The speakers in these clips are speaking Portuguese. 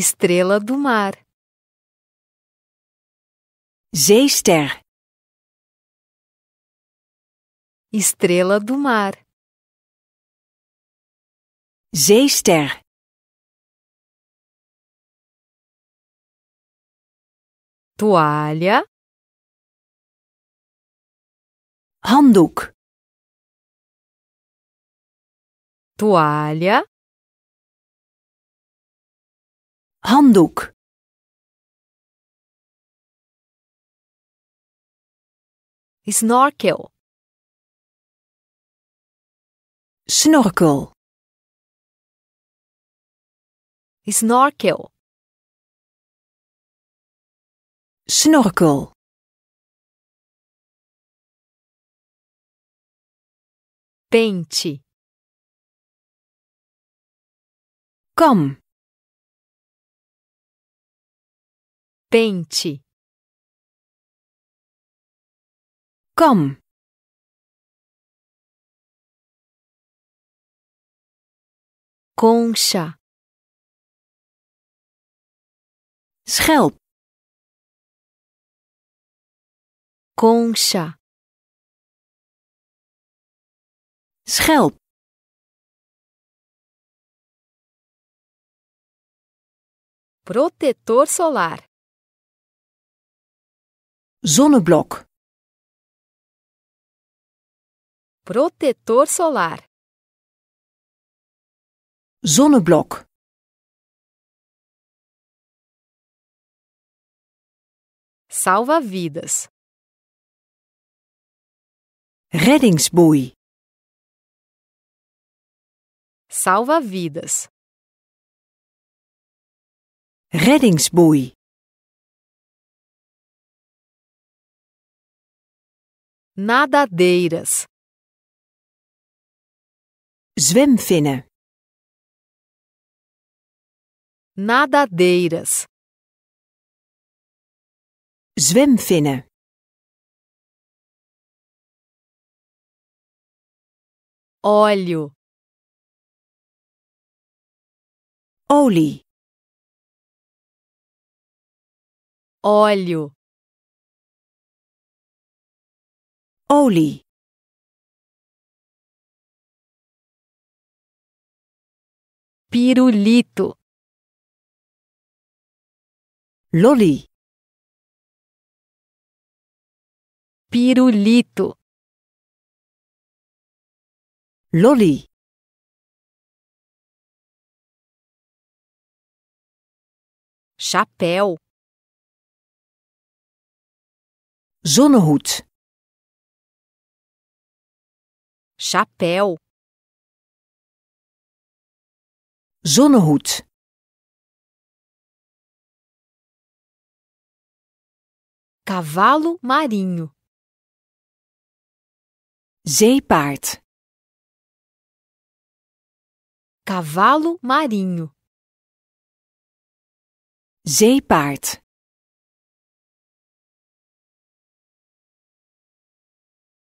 Estrela do mar. Zeester. Estrela do mar. Zeester. Toalha. Handdoek. Toalha. handdoek snorkel snorkel snorkel snorkel pente kam Pente. Kom. Concha. Schelp. Concha. Schelp. Protetor solar. Zonneblok. Protetor solar. Zonneblok. Salva-vidas. Reddingsboei. Salva-vidas. Reddingsboei. nadadeiras, zwemvinnen, nadadeiras, zwemvinnen. óleo, olie, óleo Oli, pirulito loli pirulito loli chapéu zonnehoed chapéu, zonnehoed, cavalo marinho, zeepaard, cavalo marinho, zeepaard.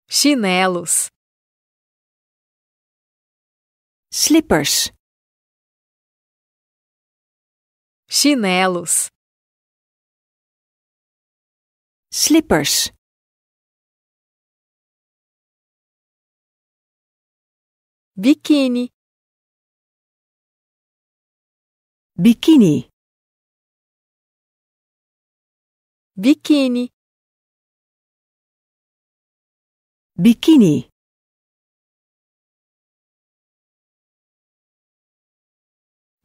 chinelos Slippers. Chinelos. Slippers. Biquíni. Biquíni. Biquíni. Biquíni.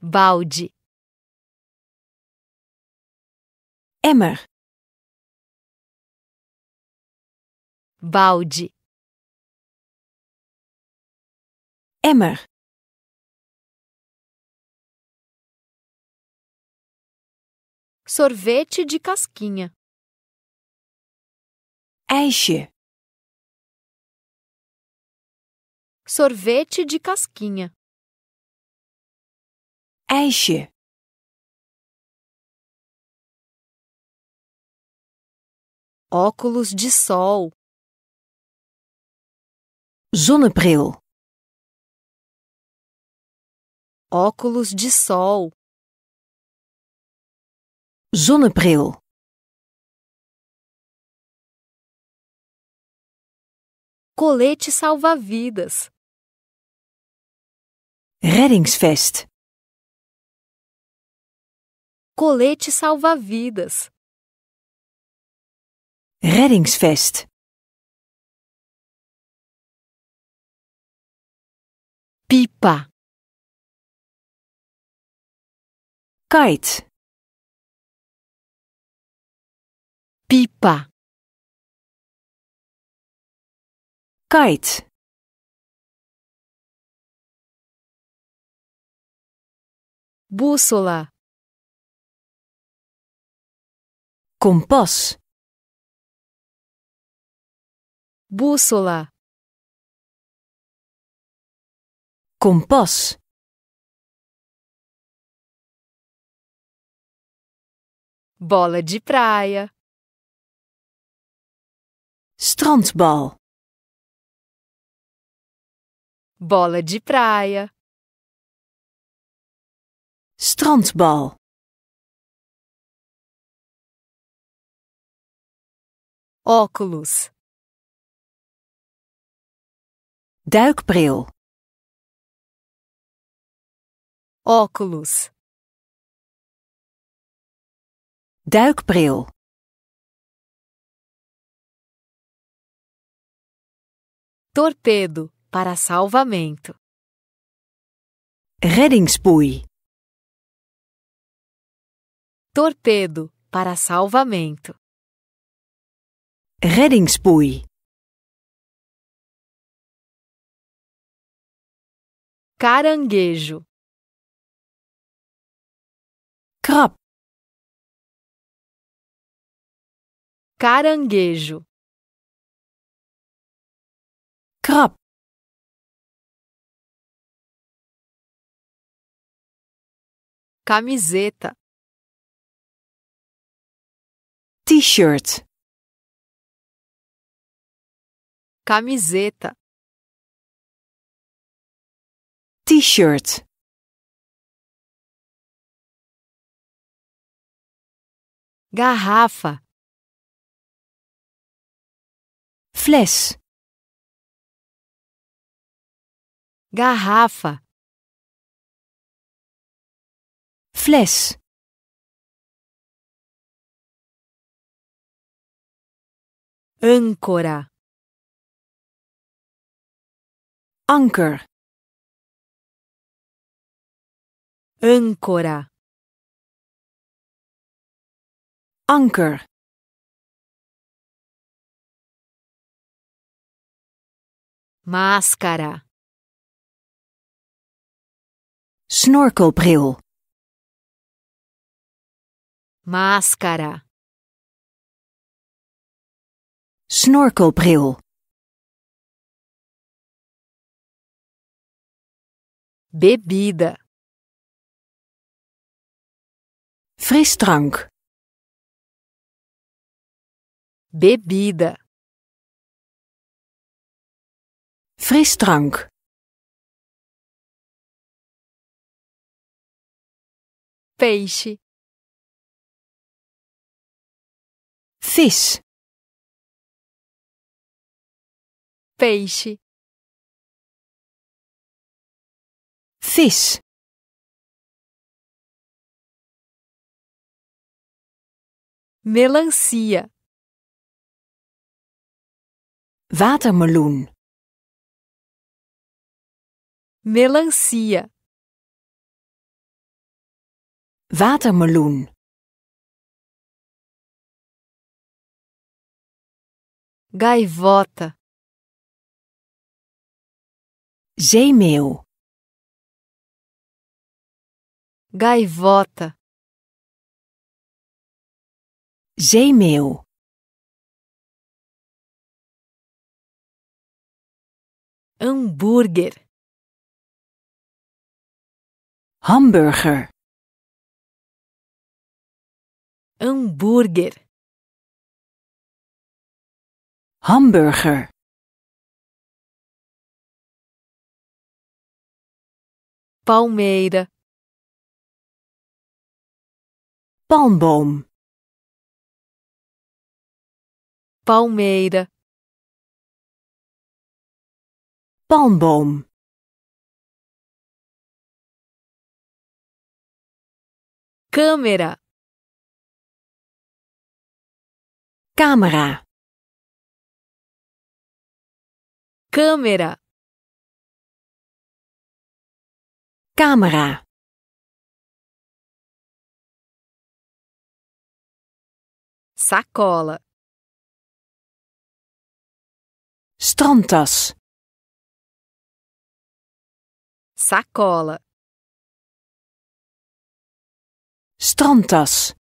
balde, emmer, balde, emmer. Sorvete de casquinha. Ijsje. Sorvete de casquinha ijsje óculos de sol zonnebril óculos de sol zonnebril colete salva-vidas reddingsvest Colete salva-vidas. Reddingsvest. Pipa. Kite. Pipa. Kite. Bússola. Compós. Bússola. Compós. Bola de praia. Strandbal. Bola de praia. Strandbal. óculos, duikbril, óculos, duikbril. Torpedo para salvamento. Reddingsboei. Torpedo para salvamento reddingsboei. Caranguejo. crap Caranguejo. crap Camiseta. T-shirt. camiseta, t-shirt, garrafa, fles, garrafa, fles. âncora anker Ancora. Anker. Máscara. Snorkelbril. Máscara. Snorkelbril. bebida, frisdrank, bebida, frisdrank. Peixe, vis, peixe. Fish. Melancia. Watermeloen. Melancia. Watermeloen. Gaivota. Zeemeel. Gaivota. Geimeu. Hambúrguer. Hamburger. Hambúrguer. Hamburger. Palmeira. palmboom, palmeira, palmboom, camera, camera, camera, camera. sacola, strandtas, sacola, strandtas.